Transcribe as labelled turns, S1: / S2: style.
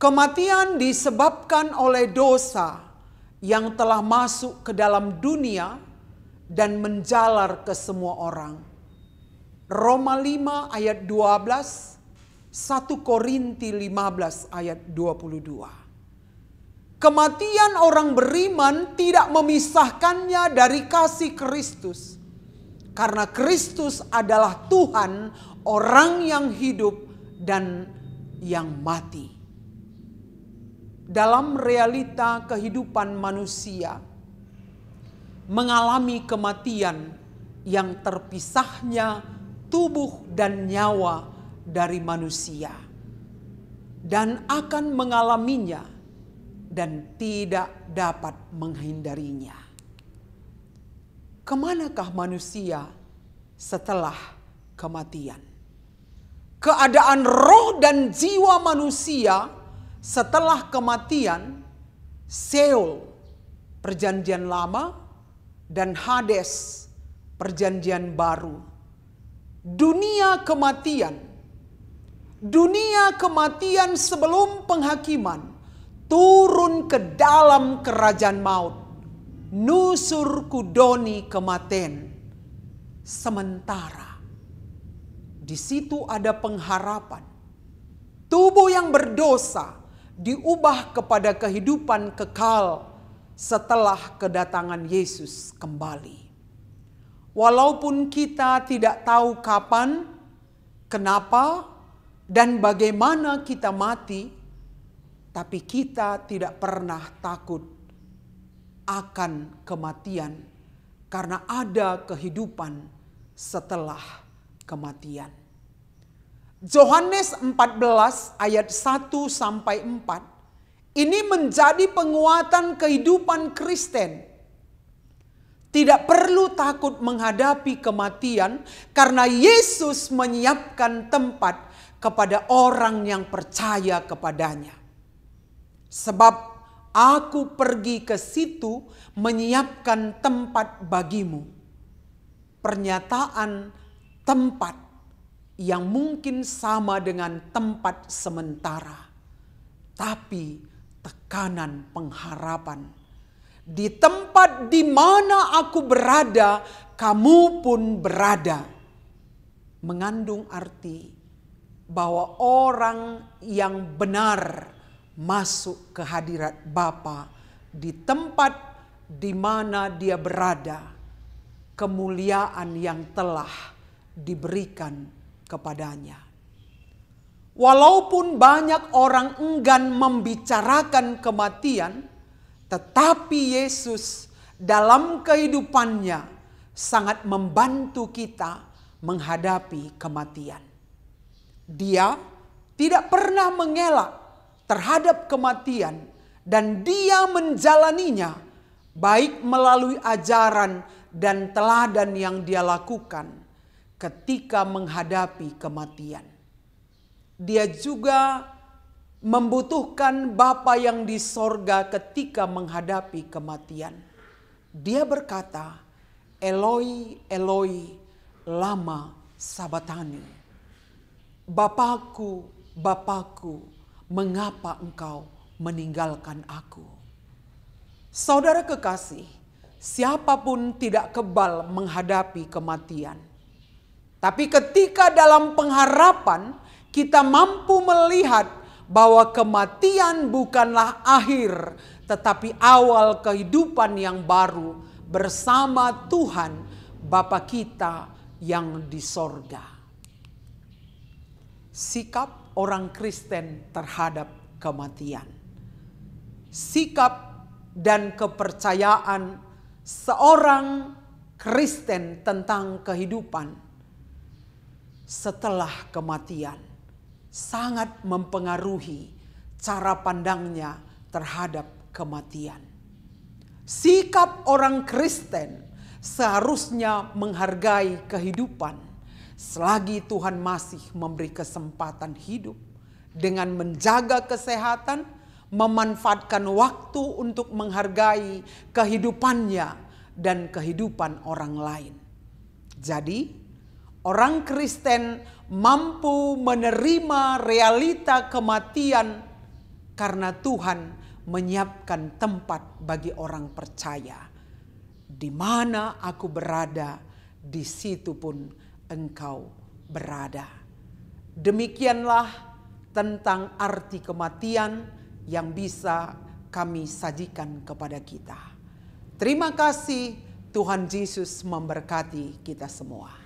S1: Kematian disebabkan oleh dosa yang telah masuk ke dalam dunia dan menjalar ke semua orang. Roma 5 ayat 12, 1 Korinti 15 ayat 22. Kematian orang beriman tidak memisahkannya dari kasih Kristus. Karena Kristus adalah Tuhan orang yang hidup dan yang mati dalam realita kehidupan manusia mengalami kematian yang terpisahnya tubuh dan nyawa dari manusia dan akan mengalaminya dan tidak dapat menghindarinya. Kemanakah manusia setelah kematian? Keadaan roh dan jiwa manusia setelah kematian, Seol, perjanjian lama, dan Hades, perjanjian baru. Dunia kematian, dunia kematian sebelum penghakiman, turun ke dalam kerajaan maut. Nusur kudoni kematen. Sementara, di situ ada pengharapan. Tubuh yang berdosa, diubah kepada kehidupan kekal setelah kedatangan Yesus kembali. Walaupun kita tidak tahu kapan, kenapa, dan bagaimana kita mati, tapi kita tidak pernah takut akan kematian karena ada kehidupan setelah kematian. Yohanes 14 ayat 1 sampai 4 ini menjadi penguatan kehidupan Kristen. Tidak perlu takut menghadapi kematian karena Yesus menyiapkan tempat kepada orang yang percaya kepadanya. Sebab aku pergi ke situ menyiapkan tempat bagimu. Pernyataan tempat yang mungkin sama dengan tempat sementara, tapi tekanan pengharapan. Di tempat di mana aku berada, kamu pun berada. Mengandung arti bahwa orang yang benar masuk ke hadirat Bapa di tempat di mana dia berada, kemuliaan yang telah diberikan kepadanya. Walaupun banyak orang enggan membicarakan kematian, tetapi Yesus dalam kehidupannya sangat membantu kita menghadapi kematian. Dia tidak pernah mengelak terhadap kematian dan dia menjalaninya baik melalui ajaran dan teladan yang dia lakukan ketika menghadapi kematian. Dia juga membutuhkan Bapa yang di sorga ketika menghadapi kematian. Dia berkata, Eloi, Eloi, lama sabatani. Bapakku, Bapakku, mengapa engkau meninggalkan aku? Saudara kekasih, siapapun tidak kebal menghadapi kematian. Tapi ketika dalam pengharapan kita mampu melihat bahwa kematian bukanlah akhir, tetapi awal kehidupan yang baru bersama Tuhan, Bapa kita yang di sorga. Sikap orang Kristen terhadap kematian, sikap dan kepercayaan seorang Kristen tentang kehidupan setelah kematian sangat mempengaruhi cara pandangnya terhadap kematian. Sikap orang Kristen seharusnya menghargai kehidupan selagi Tuhan masih memberi kesempatan hidup dengan menjaga kesehatan, memanfaatkan waktu untuk menghargai kehidupannya dan kehidupan orang lain. Jadi, orang Kristen mampu menerima realita kematian karena Tuhan menyiapkan tempat bagi orang percaya. Di mana aku berada, di situ pun engkau berada. Demikianlah tentang arti kematian yang bisa kami sajikan kepada kita. Terima kasih, Tuhan Yesus memberkati kita semua.